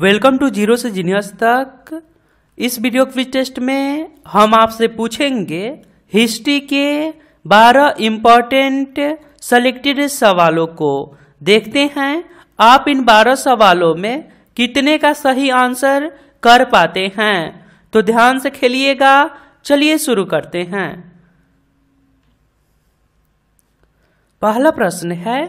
welcome to zero से genius तक इस वीडियो क्विज टेस्ट में हम आपसे पूछेंगे हिस्ट्री के 12 इम्पॉर्टेंट सेलेक्टेड सवालों को देखते हैं आप इन 12 सवालों में कितने का सही आंसर कर पाते हैं तो ध्यान से खेलिएगा चलिए शुरू करते हैं पहला प्रश्न है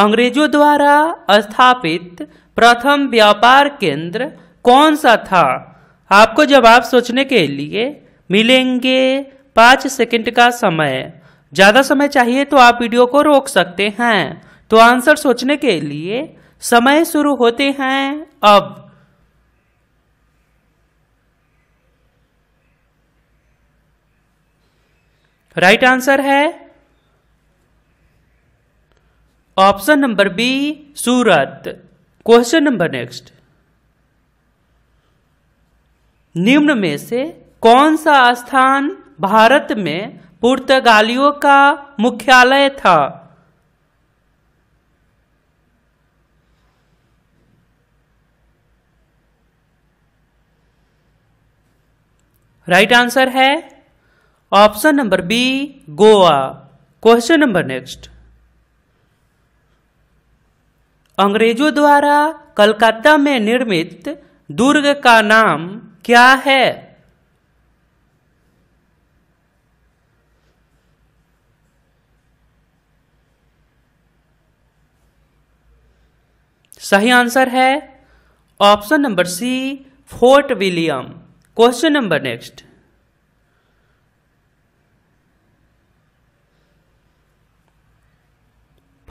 अंग्रेजों द्वारा स्थापित प्रथम व्यापार केंद्र कौन सा था आपको जवाब सोचने के लिए मिलेंगे पाँच सेकंड का समय ज़्यादा समय चाहिए तो आप वीडियो को रोक सकते हैं तो आंसर सोचने के लिए समय शुरू होते हैं अब राइट right आंसर है option number B Surat question number next निम्न में से कौन सा स्थान भारत में पुर्तगालियों का मुख्यालय था राइट right आंसर है option number B Goa question number next अंग्रेजों द्वारा कलकत्ता में निर्मित दुर्ग का नाम क्या है सही आंसर है option number C Fort William question number next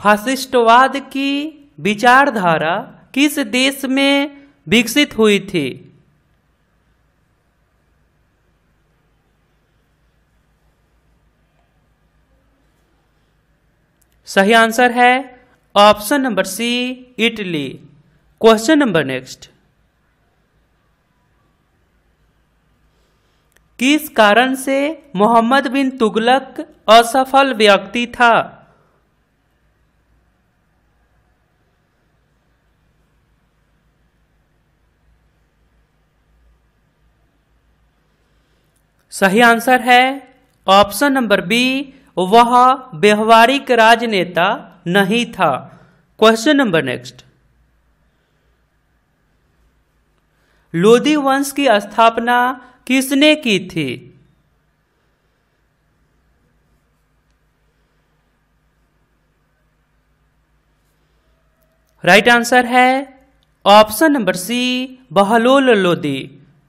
फासिस्टवाद की विचारधारा किस देश में विकसित हुई थी सही आंसर है option number C Italy question number next किस कारण से मोहम्मद बिन तुगलक असफल व्यक्ति था सही आंसर है ऑप्शन नंबर बी वह व्यवहारिक राजनेता नहीं था क्वेश्चन नंबर नेक्स्ट लोधी वंश की स्थापना किसने की थी राइट right आंसर है option number C Bahlol Lodi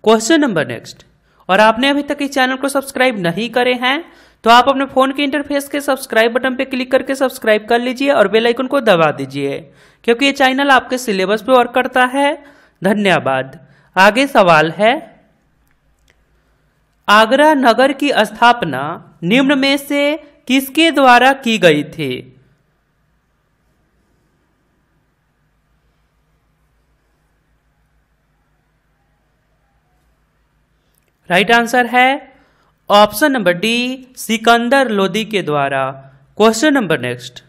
question number next और आपने अभी तक इस चैनल को सब्सक्राइब नहीं करे हैं तो आप अपने फोन के इंटरफेस के सब्सक्राइब बटन पर क्लिक करके सब्सक्राइब कर लीजिए और बेल आइकन को दबा दीजिए क्योंकि ये चैनल आपके सिलेबस पे वर्क करता है धन्यवाद आगे सवाल है आगरा नगर की स्थापना निम्न में से किसके द्वारा की गई थी राइट आंसर है option number D Sikandar Lodi के द्वारा क्वेश्चन नंबर नेक्स्ट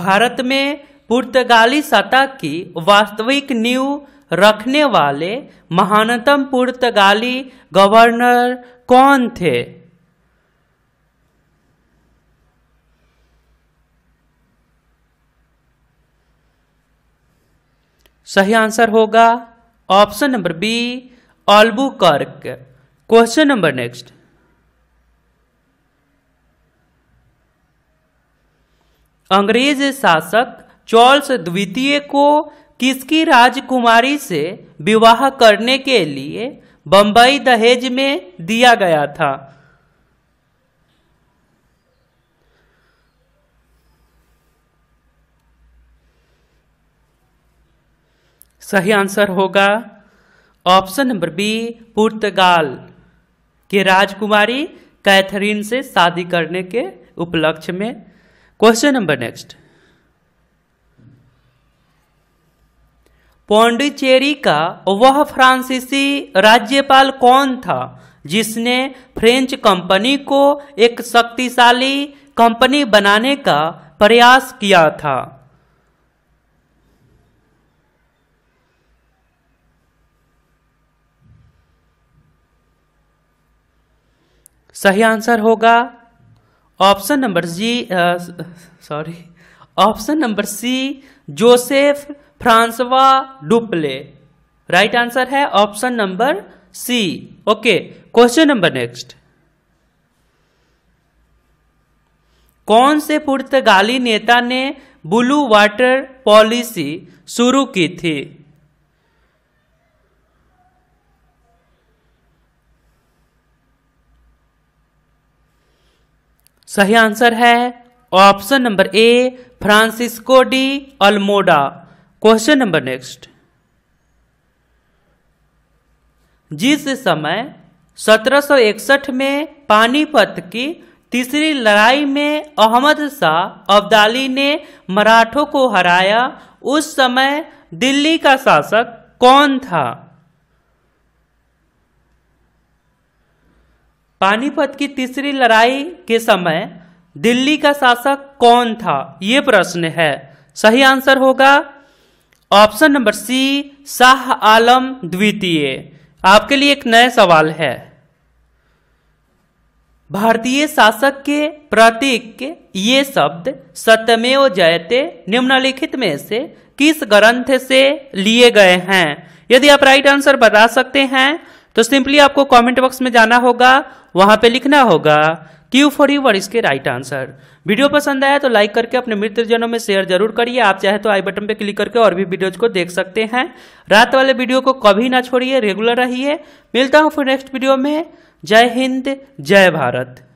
भारत में पुर्तगाली सत्ता की वास्तविक नींव रखने वाले महानतम पुर्तगाली गवर्नर कौन थे सही आंसर होगा option number B Cork question number next अंग्रेज शासक चार्ल्स द्वितीय को किसकी राजकुमारी से विवाह करने के लिए बंबई दहेज में दिया गया था सही आंसर होगा ऑप्शन नंबर बी पुर्तगाल के राजकुमारी कैथरीन से शादी करने के उपलक्ष्य में क्वेश्चन नंबर नेक्स्ट पौंडीचेरी का वह फ्रांसीसी राज्यपाल कौन था जिसने फ्रेंच कंपनी को एक शक्तिशाली कंपनी बनाने का प्रयास किया था सही आंसर होगा option number G sorry option number C Joseph François Dupleix right answer है option number C okay question number next कौन से पुर्तगाली नेता ने ब्लू वाटर पॉलिसी शुरू की थी सही आंसर है option number A Francisco de Almeida question number next जिस समय 1761 में पानीपत की तीसरी लड़ाई में अहमद शाह अब्दाली ने मराठों को हराया उस समय दिल्ली का शासक कौन था पानीपत की तीसरी लड़ाई के समय दिल्ली का शासक कौन था ये प्रश्न है सही आंसर होगा option number C Shah Alam द्वितीय आपके लिए एक नया सवाल है भारतीय शासक के प्रतीक ये शब्द सत्यमेव जयते निम्नलिखित में से किस ग्रंथ से लिए गए हैं यदि आप राइट आंसर बता सकते हैं तो सिंपली आपको कमेंट बॉक्स में जाना होगा वहां पे लिखना होगा क्यू फॉर यू वर इसके राइट आंसर वीडियो पसंद आया तो लाइक करके अपने मित्रजनों में शेयर जरूर करिए आप चाहे तो आई बटन पे क्लिक करके और भी वीडियोज को देख सकते हैं रात वाले वीडियो को कभी ना छोड़िए रेगुलर रहिए मिलता हूँ फिर नेक्स्ट वीडियो में जय हिंद जय भारत